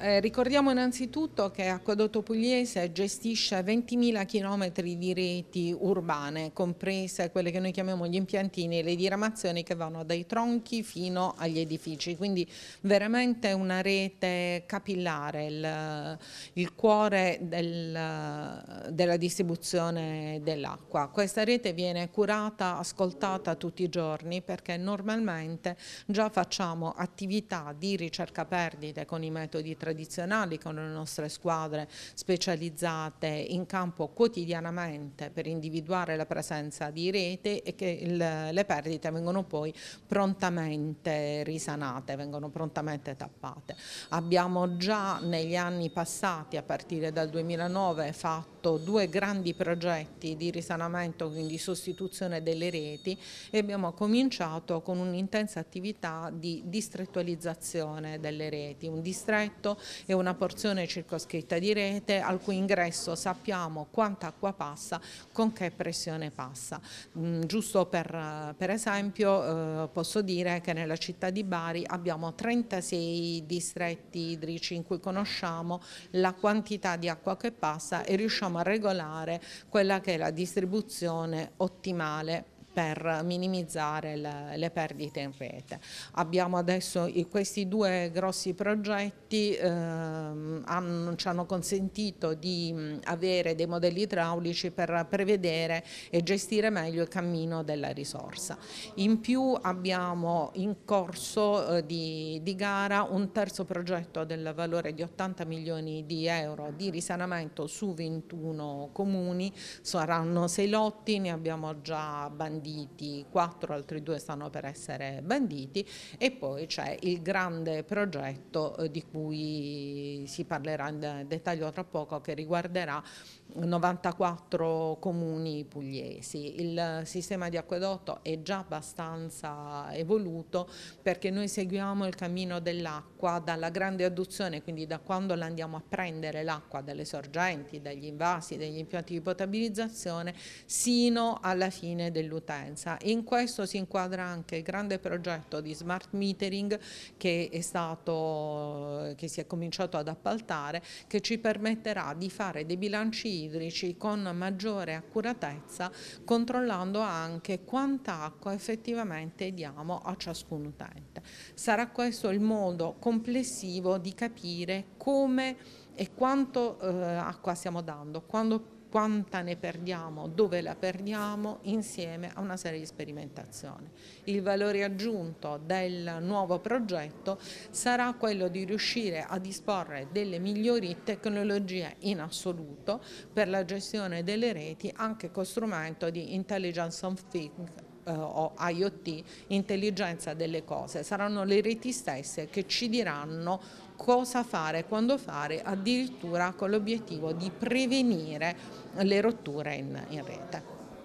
Eh, ricordiamo innanzitutto che Acquedotto Pugliese gestisce 20.000 km di reti urbane, comprese quelle che noi chiamiamo gli impiantini e le diramazioni che vanno dai tronchi fino agli edifici, quindi veramente una rete capillare, il, il cuore del, della distribuzione dell'acqua. Questa rete viene curata, ascoltata tutti i giorni perché normalmente già facciamo attività di ricerca perdite con i metodi tradizionali tradizionali con le nostre squadre specializzate in campo quotidianamente per individuare la presenza di rete e che il, le perdite vengono poi prontamente risanate, vengono prontamente tappate. Abbiamo già negli anni passati, a partire dal 2009, fatto due grandi progetti di risanamento, quindi sostituzione delle reti e abbiamo cominciato con un'intensa attività di distrettualizzazione delle reti, un distretto e una porzione circoscritta di rete al cui ingresso sappiamo quanta acqua passa, con che pressione passa. Mm, giusto per, per esempio eh, posso dire che nella città di Bari abbiamo 36 distretti idrici in cui conosciamo la quantità di acqua che passa e riusciamo a regolare quella che è la distribuzione ottimale per minimizzare le, le perdite in rete. Abbiamo adesso questi due grossi progetti eh, hanno, ci hanno consentito di avere dei modelli idraulici per prevedere e gestire meglio il cammino della risorsa. In più abbiamo in corso eh, di, di gara un terzo progetto del valore di 80 milioni di euro di risanamento su 21 comuni, saranno sei lotti, ne abbiamo già banditi banditi, quattro altri due stanno per essere banditi e poi c'è il grande progetto eh, di cui si parlerà in dettaglio tra poco che riguarderà 94 comuni pugliesi. Il sistema di acquedotto è già abbastanza evoluto perché noi seguiamo il cammino dell'acqua dalla grande adduzione, quindi da quando la andiamo a prendere l'acqua dalle sorgenti, dagli invasi, dagli impianti di potabilizzazione, sino alla fine dell'utente concorrenza. In questo si inquadra anche il grande progetto di smart metering che, è stato, che si è cominciato ad appaltare che ci permetterà di fare dei bilanci idrici con maggiore accuratezza controllando anche quanta acqua effettivamente diamo a ciascun utente. Sarà questo il modo complessivo di capire come e quanto eh, acqua stiamo dando, quando quanta ne perdiamo, dove la perdiamo, insieme a una serie di sperimentazioni. Il valore aggiunto del nuovo progetto sarà quello di riuscire a disporre delle migliori tecnologie in assoluto per la gestione delle reti anche con strumento di intelligence of things eh, o IoT, intelligenza delle cose, saranno le reti stesse che ci diranno cosa fare, quando fare, addirittura con l'obiettivo di prevenire le rotture in, in rete.